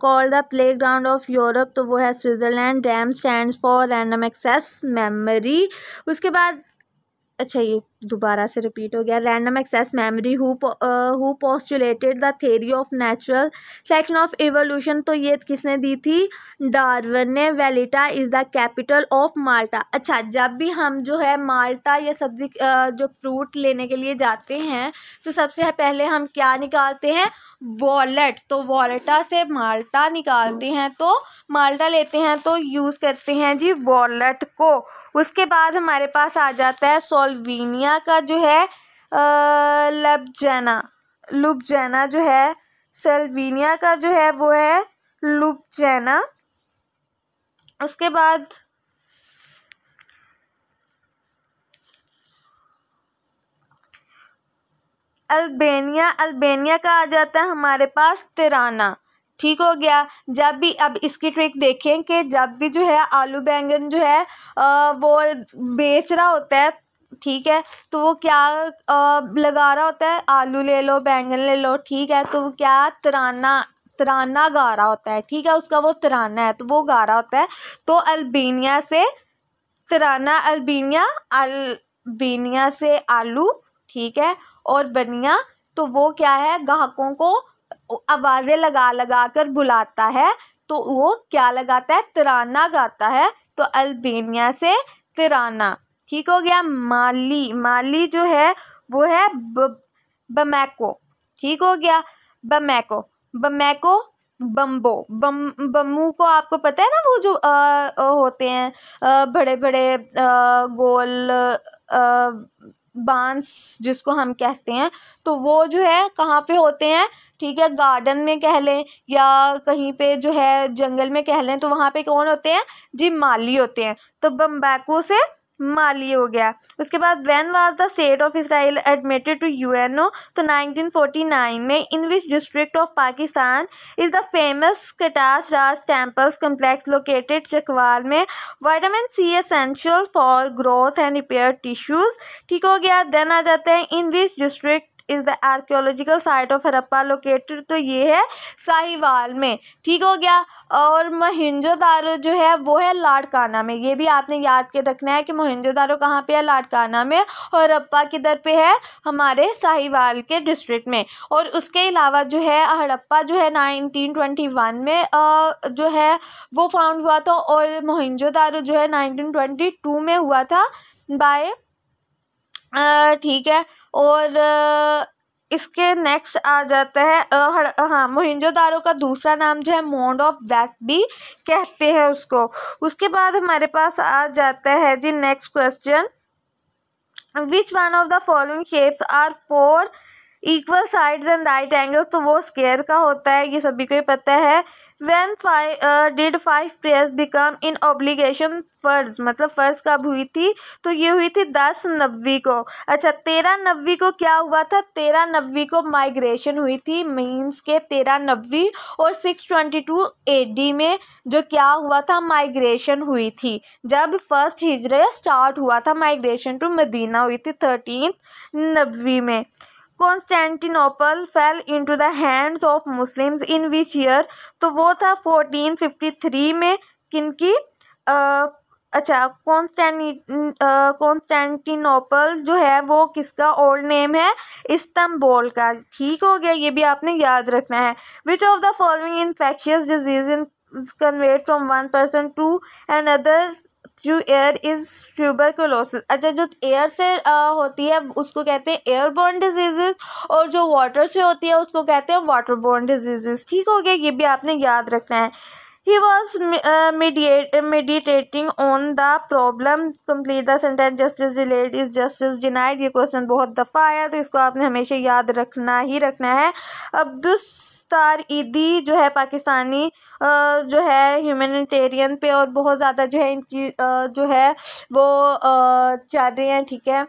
call the playground of Europe तो वो है Switzerland RAM stand for random access memory उसके बाद अच्छा ये दोबारा से रिपीट हो गया random access memory who postulated the theory of natural section of evolution तो ये किसने दी थी डार्वन ने Valletta is the capital of Malta अच्छा जब भी हम जो है माल्टा या सब्जी uh, जो फ्रूट लेने के लिए जाते हैं तो सबसे पहले हम क्या निकालते हैं वॉलेट तो वॉलेटा से माल्टा निकालते हैं तो माल्टा लेते हैं तो यूज़ करते हैं जी वॉलेट को उसके बाद हमारे पास आ जाता है सोलवीनिया का जो है लबजैना लुबजैना जो है सल्वीनिया का जो है वो है लुबजैना उसके बाद अल्बेनिया अल्बेनिया का आ जाता है हमारे पास तिराना ठीक हो गया जब भी अब इसकी ट्रिक देखें कि जब भी जो है आलू बैंगन जो है आ, वो बेच रहा होता है ठीक है तो वो क्या आ, लगा रहा होता है आलू ले लो बैंगन ले लो ठीक है तो वो क्या तराना तराना गा रहा होता है ठीक है उसका वो तराना है तो वो गा रहा होता है तो अल्बेनिया से तराना अल्बेनिया अल्बेनिया से आलू ठीक है और बनिया तो वो क्या है ग्राहकों को आवाज़ें लगा लगा कर बुलाता है तो वो क्या लगाता है तिराना गाता है तो अल्बेनिया से तिराना ठीक हो गया माली माली जो है वो है बमैको ठीक हो गया बमैको बमैको बम्बो बम बम्बू को आपको पता है ना वो जो आ, होते हैं आ, बड़े बड़े आ, गोल आ, बांस जिसको हम कहते हैं तो वो जो है कहाँ पे होते हैं ठीक है गार्डन में कह लें या कहीं पे जो है जंगल में कह लें तो वहाँ पे कौन होते हैं जी माली होते हैं तो बम्बैको से माली हो गया उसके बाद when was the state of Israel admitted to U N O तो 1949 में in which district of Pakistan is the famous Katas Raj temples complex located Chakwal में vitamin C essential for growth and repair tissues ठीक हो गया देन आ जाते हैं in which district is the archaeological site of Harappa located तो ये है साहिवाल में ठीक हो गया और मोहिंजोदारो जो है वो है लाड़काना में ये भी आपने याद के रखना है कि मोहिंजोदारो कहाँ पे है लाड़काना में और हरप्पा किधर पे है हमारे साहिवाल के डिस्ट्रिक्ट में और उसके अलावा जो है हड़प्पा जो है नाइनटीन ट्वेंटी वन में जो है वो फाउंड हुआ था और मोहिंजोदारो जो है नाइनटीन ट्वेंटी टू में हुआ था बाय ठीक है और इसके नेक्स्ट आ जाता है हाँ मोहिंजोदारो का दूसरा नाम जो है मोंड ऑफ दैट भी कहते हैं उसको उसके बाद हमारे पास आ जाता है जी next question which one of the following shapes are four equal sides and right angles तो वो स्केयर का होता है ये सभी को ही पता है when five did five prayers become in obligation फर्ज मतलब फर्ज कब हुई थी तो ये हुई थी दस नब्बे को अच्छा तेरह नब्बे को क्या हुआ था तेरह नब्बे को माइग्रेशन हुई थी मीन्स के तेरह नब्बे और six twenty two A D में जो क्या हुआ था माइग्रेशन हुई थी जब फर्स्ट हिजरे स्टार्ट हुआ था माइग्रेशन टू मदीना हुई थी थर्टीन नब्बे में Constantinople fell into the hands of Muslims in which year तो वो था 1453 में किनकी की अच्छा कॉन्स्टेंटी कॉन्स्टेंटिनोपल जो है वो किसका ओल्ड नेम है इस्तंबोल का ठीक हो गया ये भी आपने याद रखना है which of the following infectious disease in from one person to another जो एयर इज़ ट्यूबरकुलोसिस अच्छा जो एयर से आ, होती है उसको कहते हैं एयरबोर्न डिजीजेस और जो वाटर से होती है उसको कहते हैं वाटर बोर्न ठीक हो गया ये भी आपने याद रखना है he was uh, mediate, meditating on the problem complete the sentence justice delayed is justice denied ye question bahut बहुत दफ़ा आया तो इसको आपने हमेशा rakhna रखना ही रखना है अब्दुस्तार ईदी जो है पाकिस्तानी जो है ह्यूमनिटेरियन पे और बहुत ज़्यादा जो है इनकी जो है वो चल रही हैं ठीक है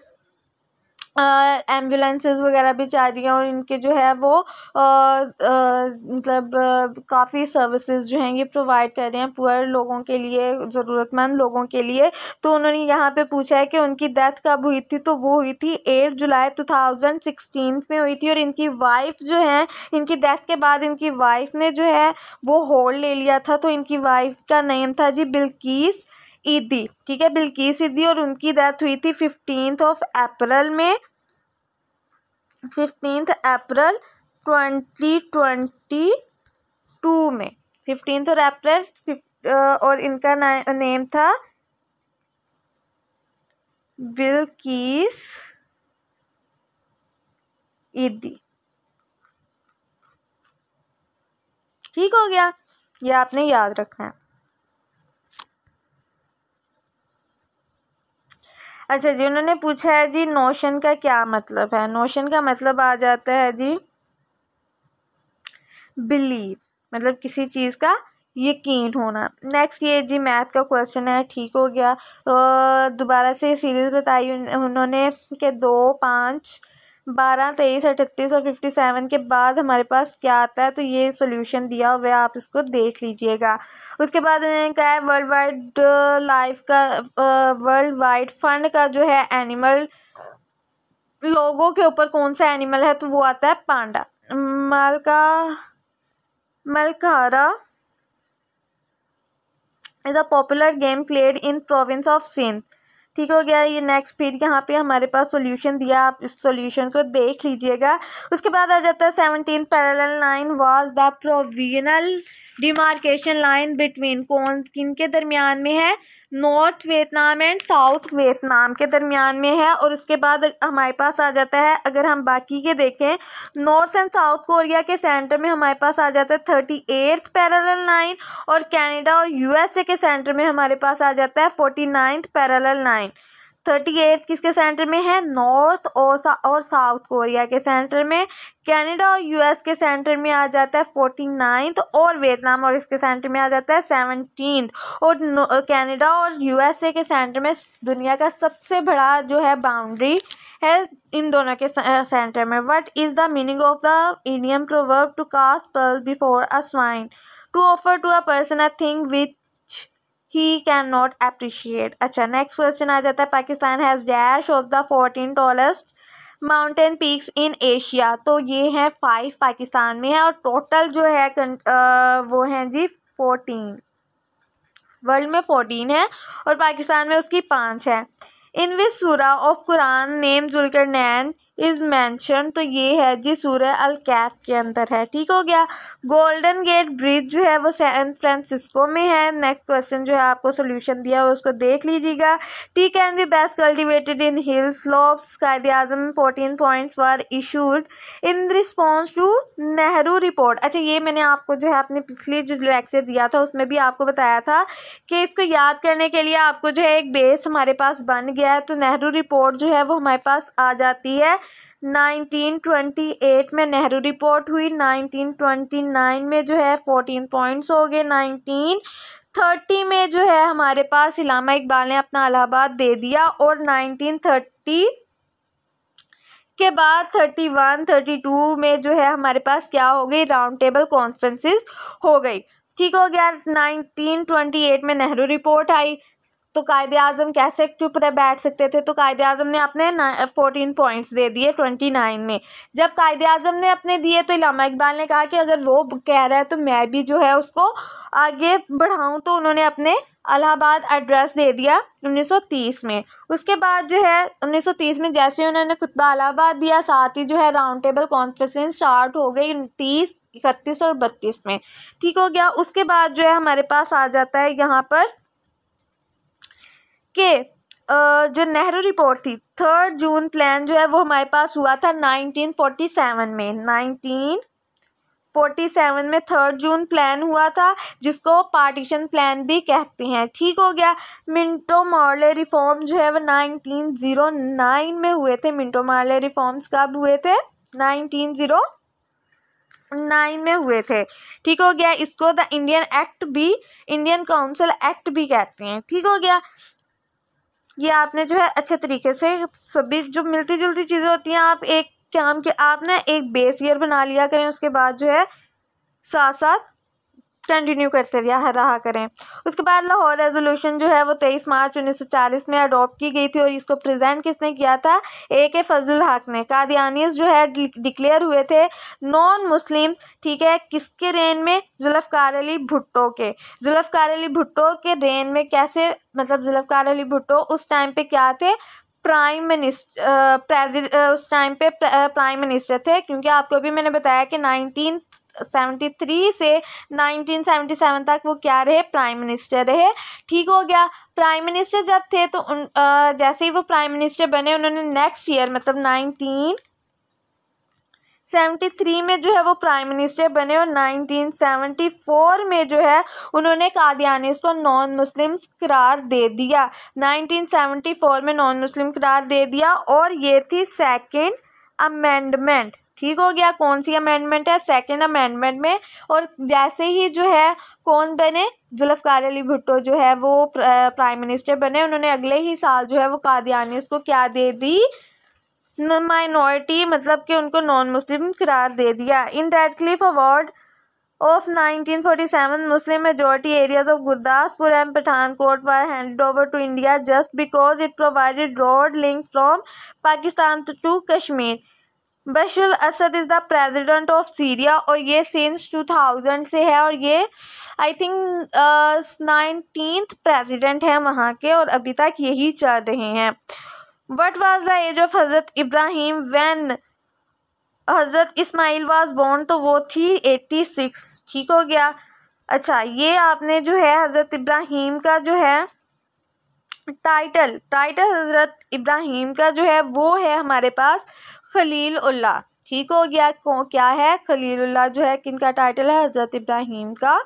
एम्बुलेंसेज़ वगैरह भी जा रही हैं और इनके जो है वो मतलब काफ़ी सर्विसेज जो हैं ये प्रोवाइड कर रहे हैं पुअर लोगों के लिए ज़रूरतमंद लोगों के लिए तो उन्होंने यहाँ पे पूछा है कि उनकी डेथ कब हुई थी तो वो हुई थी eight July two thousand sixteen में हुई थी और इनकी वाइफ जो है इनकी डेथ के बाद इनकी वाइफ ने जो है वो होल्ड ले लिया था तो इनकी वाइफ का नेम था जी बिल्कीस ईदी ठीक है बिल्कीस ईदी और उनकी डेथ हुई थी फिफ्टीन ऑफ अप्रैल में fifteenth April twenty twenty two में फिफ्टींथ और अप्रैल और इनका नेम था बिल्किस ईदी ठीक हो गया ये आपने याद रखना है अच्छा जी उन्होंने पूछा है जी नोशन का क्या मतलब है नोशन का मतलब आ जाता है जी बिलीव मतलब किसी चीज़ का यकीन होना नेक्स्ट ये जी मैथ का क्वेश्चन है ठीक हो गया दोबारा से सीरीज़ बताई उन्होंने कि दो पाँच बारह तेईस अठतीस और फिफ्टी सेवन के बाद हमारे पास क्या आता है तो ये सोल्यूशन दिया हुआ है आप इसको देख लीजिएगा उसके बाद उन्होंने कहा है वर्ल्ड वाइड लाइफ का वर्ल्ड वाइड फंड का जो है एनिमल लोगों के ऊपर कौन सा एनिमल है तो वो आता है पांडा मलका मलकारा is a popular game played in province of Sindh ठीक हो गया ये नेक्स्ट फिर यहाँ पे हमारे पास सॉल्यूशन दिया आप इस सॉल्यूशन को देख लीजिएगा उसके बाद आ जाता है seventeen parallel line was the provisional demarcation line between कौन किन के दरमियान में है North Vietnam and South Vietnam के दरमियान में है और उसके बाद हमारे पास आ जाता है अगर हम बाकी के देखें नॉर्थ एंड साउथ कोरिया के सेंटर में हमारे पास आ जाता है थर्टी एट्थ पैरल लाइन और कैनेडा और यूएसए के सेंटर में हमारे पास आ जाता है forty ninth parallel line thirty eight किसके सेंटर में है नॉर्थ और सा, और साउथ कोरिया के सेंटर में कनाडा और यूएस के सेंटर में आ जाता है फोर्टी नाइन्थ और वियतनाम और इसके सेंटर में आ जाता है सेवनटीन और कनाडा और यूएसए के सेंटर में दुनिया का सबसे बड़ा जो है बाउंड्री है इन दोनों के सेंटर में what is the meaning of the Indian proverb to cast pearl before a swine to offer to a person a thing with he can not appreciate अच्छा नेक्स्ट क्वेश्चन आ जाता है Pakistan has dash of the fourteen tallest mountain peaks in Asia तो ये हैं five Pakistan में है और टोटल जो है आ, वो हैं जी फोर्टीन वर्ल्ड में फोर्टीन है और पाकिस्तान में उसकी पाँच है इन विच सूरा ऑफ कुरान नेम जुलकर नैन इज़ मैंशन तो ये है जी सूर्य अल कैफ के अंदर है ठीक हो गया गोल्डन गेट ब्रिज जो है वो सैन फ्रांसिस्को में है नेक्स्ट क्वेश्चन जो है आपको सोल्यूशन दिया है उसको देख लीजिएगा tea can be best cultivated in hill slopes Quaid Azam fourteen points for issued in response to Nehru report अच्छा ये मैंने आपको जो है अपने पिछले जो लेक्चर दिया था उसमें भी आपको बताया था कि इसको याद करने के लिए आपको जो है एक बेस हमारे पास बन गया है तो नेहरू रिपोर्ट जो है वो हमारे पास आ जाती है 1928 में नेहरू रिपोर्ट हुई 1929 में जो है 14 पॉइंट्स हो गए 1930 में जो है हमारे पास इलामा इकबाल ने अपना अलाहाबाद दे दिया और 1930 के बाद थर्टी वन थर्टी टू में जो है हमारे पास क्या हो गई राउंड टेबल कॉन्फ्रेंसिस हो गई ठीक हो गया 1928 में नेहरू रिपोर्ट आई तो कायदे अजम कैसे चुप रह बैठ सकते थे तो कायदे अजम ने अपने फोर्टीन पॉइंट्स दे दिए ट्वेंटी नाइन में जब कायद अजम ने अपने दिए तो इलामा इकबाल ने कहा कि अगर वो कह रहा है तो मैं भी जो है उसको आगे बढ़ाऊँ तो उन्होंने अपने अलाहाबाद एड्रेस दे दिया 1930 में उसके बाद जो है 1930 में जैसे ही उन्होंने खुतबा अलाहाबाद दिया साथ ही जो है राउंड टेबल कॉन्फ्रेंस स्टार्ट हो गई तीस इकतीस और बत्तीस में ठीक हो गया उसके बाद जो है हमारे पास आ जाता है यहाँ पर के जो नेहरू रिपोर्ट थी थर्ड जून प्लान जो है वो हमारे पास हुआ था 1947 में 1947 में थर्ड जून प्लान हुआ था जिसको पार्टीशन प्लान भी कहते हैं ठीक हो गया मिंटो मॉर्ले रिफॉर्म जो है वो 1909 में हुए थे मिंटो मार्ले रिफॉर्म्स कब हुए थे नाइन oh में हुए थे ठीक हो गया इसको द इंडियन एक्ट भी इंडियन काउंसिल एक्ट भी कहते हैं ठीक हो गया ये आपने जो है अच्छे तरीके से सभी जो मिलती जुलती चीज़ें होती हैं आप एक काम के आप ना एक बेस ईयर बना लिया करें उसके बाद जो है साथ साथ कंटिन्यू करते रहा रहा करें उसके बाद लाहौर रेजोल्यूशन जो है वो तेईस मार्च उन्नीस सौ चालीस में अडोप्ट की गई थी और इसको प्रेजेंट किसने किया था ए के फजल हक ने कादियानियस जो है डिक्लेयर हुए थे नॉन मुस्लिम ठीक है किसके रेन में जुल्फ़कार अली भुट्टो के जुल्फकार अली भुट्टो के रेन में कैसे मतलब जुल्फकार अली भुट्टो उस टाइम पे क्या थे प्राइम मिनिस्टर प्रेजिड उस टाइम पे प्राइम मिनिस्टर uh, थे क्योंकि आपको भी मैंने बताया कि नाइनटीन सेवेंटी थ्री से नाइनटीन सेवेंटी सेवन तक वो क्या रहे प्राइम मिनिस्टर रहे ठीक हो गया प्राइम मिनिस्टर जब थे तो उन आ, uh, जैसे ही वो प्राइम मिनिस्टर बने उन्होंने नेक्स्ट ईयर मतलब नाइनटीन 1973 में जो है वो प्राइम मिनिस्टर बने और 1974 में जो है उन्होंने कादियानीस को नॉन मुस्लिम करार दे दिया 1974 में नॉन मुस्लिम करार दे दिया और ये थी सेकंड अमेंडमेंट ठीक हो गया कौन सी अमेंडमेंट है सेकंड अमेंडमेंट में और जैसे ही जो है कौन बने जुल्फकार अली भुट्टो जो है वो प्राइम मिनिस्टर बने उन्होंने अगले ही साल जो है वो कादियानीस को क्या दे दी माइनॉरिटी मतलब कि उनको नॉन मुस्लिम करार दे दिया in Radcliffe award of 1947 Muslim majority areas of Gurdaspur and Pathankot were handed over to India just because it provided road link from Pakistan to Kashmir Bashar Assad is the president of Syria और ये since 2000 से है और ये I think nineteen president हैं वहाँ के और अभी तक यही चल रहे हैं what was the age of Hazrat Ibrahim van हज़रत इस्माइल वाज बॉर्न तो वो थी एट्टी सिक्स ठीक हो गया अच्छा ये आपने जो है हज़रत इब्राहिम का जो है टाइटल टाइटल हज़रत इब्राहिम का जो है वो है हमारे पास खलील उल्ला ठीक हो गया क्या है खलील उल्ला जो है किन का टाइटल है हज़रत इब्राहिम का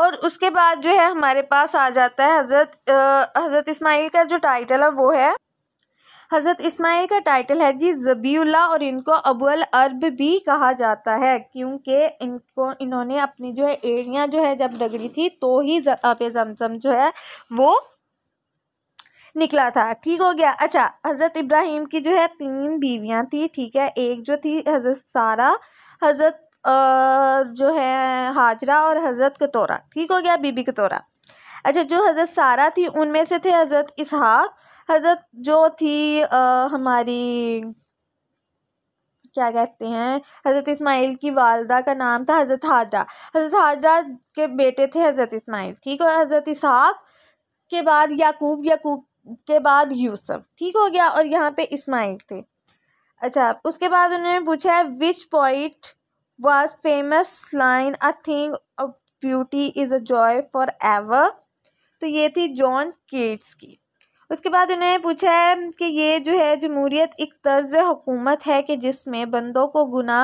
और उसके बाद जो है हमारे पास आ जाता है हज़रत हज़रत इस्माइल का जो टाइटल है वो है हज़रत इस्माइल का टाइटल है जी ज़बीउल्ला और इनको अबुल अरब भी कहा जाता है क्योंकि इनको इन्होंने अपनी जो है एड़ियाँ जो है जब रगड़ी थी तो ही आप जमजम जो है वो निकला था ठीक हो गया अच्छा हज़रत इब्राहिम की जो है तीन बीवियाँ थी ठीक है एक जो थी हज़रत सारा हज़रत जो है हाजरा और हज़रत कतोरा ठीक हो गया बीबी कतोरा अच्छा जो हज़रत सारा थी उनमें से थे हज़रत इसहाक हज़रत जो थी आ, हमारी क्या कहते हैं हज़रत इस्माइल की वालदा का नाम था हज़रत हाजरा हज़रत हाजरा के बेटे थे हज़रत इस्माइल ठीक हो हज़रत इसहाक के बाद याकूब याकूब के बाद यूसुफ ठीक हो गया और यहाँ पे इस्माइल थे अच्छा उसके बाद उन्होंने पूछा है which point was famous line a thing of beauty is a joy forever तो ये थी जॉन केट्स की उसके बाद उन्होंने पूछा है कि ये जो है जमहूरीत एक तर्ज हुकूमत है कि जिसमें बंदों को गुना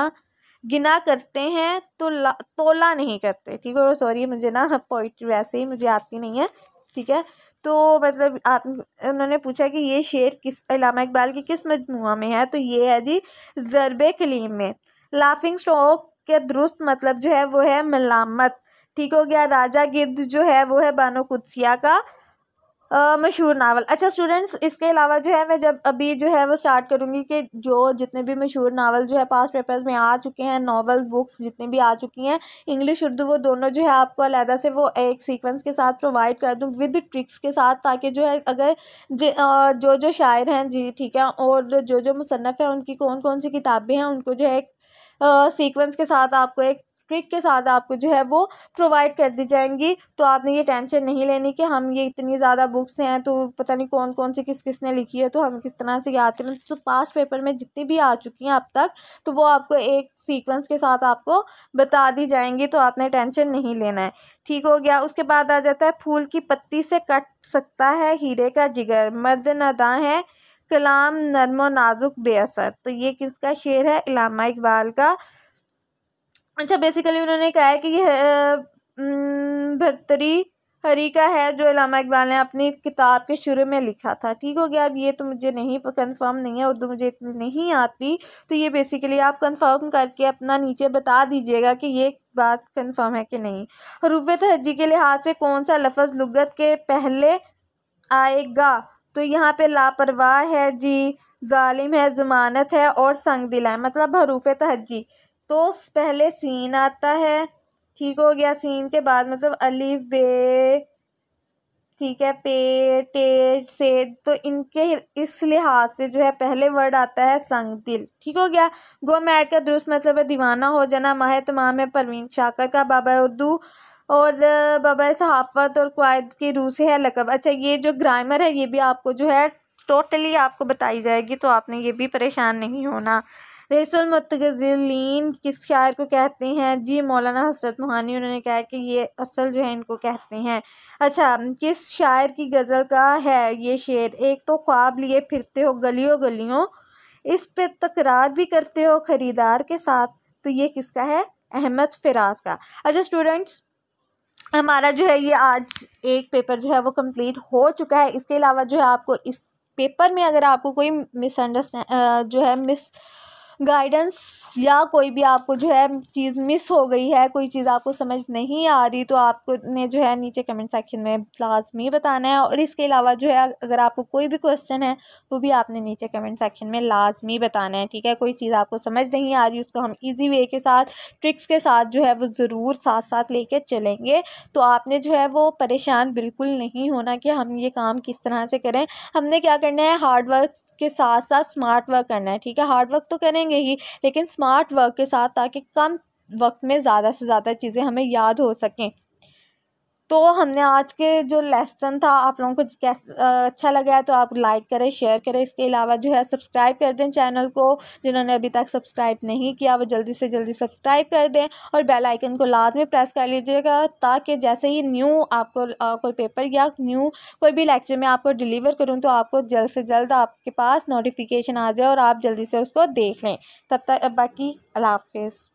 गिना करते हैं तो ला, तोला नहीं करते ठीक है सॉरी मुझे ना पोइट्री वैसे ही मुझे आती नहीं है ठीक है तो मतलब आप उन्होंने पूछा कि ये शेर किस इलामा इकबाल की किस मजमू में है तो ये है जी ज़रब कलीम में लाफिंग स्टॉक के दुरुस्त मतलब जो है वो है मलामत ठीक हो गया राजा गिद्ध जो है वो है बानो कुदसिया का मशहूर नावल अच्छा स्टूडेंट्स इसके अलावा जो है मैं जब अभी जो है वो स्टार्ट करूँगी कि जो जितने भी मशहूर नावल जो है पास पेपर्स में आ चुके हैं नावल बुक्स जितनी भी आ चुकी हैं इंग्लिश उर्दू वो दोनों जो है आपको अलहदा से वो एक सीक्वेंस के साथ प्रोवाइड कर दूँ विद ट्रिक्स के साथ ताकि जो है अगर जो जो शायर हैं जी ठीक है और जो जो मुसनफ़ हैं उनकी कौन कौन सी किताबें हैं उनको जो है सीक्वेंस के साथ आपको एक ट्रिक के साथ आपको जो है वो प्रोवाइड कर दी जाएंगी तो आपने ये टेंशन नहीं लेनी कि हम ये इतनी ज़्यादा बुक्स हैं तो पता नहीं कौन कौन सी किस किस ने लिखी है तो हम किस तरह से याद करें तो पास्ट पेपर में जितनी भी आ चुकी हैं अब तक तो वो आपको एक सीक्वेंस के साथ आपको बता दी जाएंगी तो आपने टेंशन नहीं लेना है ठीक हो गया उसके बाद आ जाता है फूल की पत्ती से कट सकता है हीरे का जिगर मर्द नदा है कलाम नरम नाजुक बेअसर तो ये किसका शेर है इलामा इकबाल का अच्छा बेसिकली उन्होंने कहा है कि यह भरतरी हरी का है जो इलामा इकबाल ने अपनी किताब के शुरू में लिखा था ठीक हो गया अब ये तो मुझे नहीं कंफर्म नहीं है उर्दू मुझे इतनी नहीं आती तो ये बेसिकली आप कंफर्म करके अपना नीचे बता दीजिएगा कि ये बात कंफर्म है कि नहीं हरूफ तहजी के लिहाज से कौन सा लफ्ज़ लुगत के पहले आएगा तो यहाँ पे लापरवाह है जी जालिम है ज़मानत है और संग दिला है मतलब हरूफ तहजी तो पहले सीन आता है ठीक हो गया सीन के बाद मतलब अली बे ठीक है पे टे से तो इनके इस लिहाज से जो है पहले वर्ड आता है संग दिल ठीक हो गया गो मैट का दुरुस्त मतलब है दीवाना हो जाना माह तमाम परवीन शाकर का बाबा उर्दू और बबा सहाफ़त और क़वायद के रूह से है लकब अच्छा ये जो ग्रामर है ये भी आपको जो है टोटली आपको बताई जाएगी तो आपने ये भी परेशान नहीं होना रईसुल किस शायर को कहते हैं जी मौलाना हसरत मोहानी उन्होंने कहा कि ये असल जो है इनको कहते हैं अच्छा किस शायर की गज़ल का है ये शेर एक तो ख्वाब लिए फिरते हो गलियों गलियों इस पे तकरार भी करते हो ख़रीदार के साथ तो ये किसका है अहमद फ़िराज का अच्छा स्टूडेंट्स हमारा जो है ये आज एक पेपर जो है वो कंप्लीट हो चुका है इसके अलावा जो है आपको इस पेपर में अगर आपको कोई मिसअंडरस्टैंड जो है मिस गाइडेंस या कोई भी आपको जो है चीज़ मिस हो गई है कोई चीज़ आपको समझ नहीं आ रही तो आपको ने जो है नीचे कमेंट सेक्शन में लाजमी बताना है और इसके अलावा जो है अगर आपको कोई भी क्वेश्चन है वो भी आपने नीचे कमेंट सेक्शन में लाजमी बताना है ठीक है कोई चीज़ आपको समझ नहीं आ रही उसको हम ईजी वे के साथ ट्रिक्स के साथ जो है वो ज़रूर साथ साथ लेके चलेंगे तो आपने जो है वो परेशान बिल्कुल नहीं होना कि हम ये काम किस तरह से करें हमने क्या करना है हार्डवर्क के साथ साथ स्मार्ट वर्क करना है ठीक है हार्ड वर्क तो करेंगे ही लेकिन स्मार्ट वर्क के साथ ताकि कम वक्त में ज़्यादा से ज़्यादा चीज़ें हमें याद हो सकें तो हमने आज के जो लेसन था आप लोगों को कैस अच्छा लगा है तो आप लाइक करें शेयर करें इसके अलावा जो है सब्सक्राइब कर दें चैनल को जिन्होंने अभी तक सब्सक्राइब नहीं किया वो जल्दी से जल्दी सब्सक्राइब कर दें और बेल आइकन को लाजमी प्रेस कर लीजिएगा ताकि जैसे ही न्यू आपको आ, कोई पेपर या न्यू कोई भी लेक्चर में आपको डिलीवर करूँ तो आपको जल्द से जल्द आपके पास नोटिफिकेशन आ जाए और आप जल्दी से उसको देख लें तब तक बाकी अल्लाह हाफिज़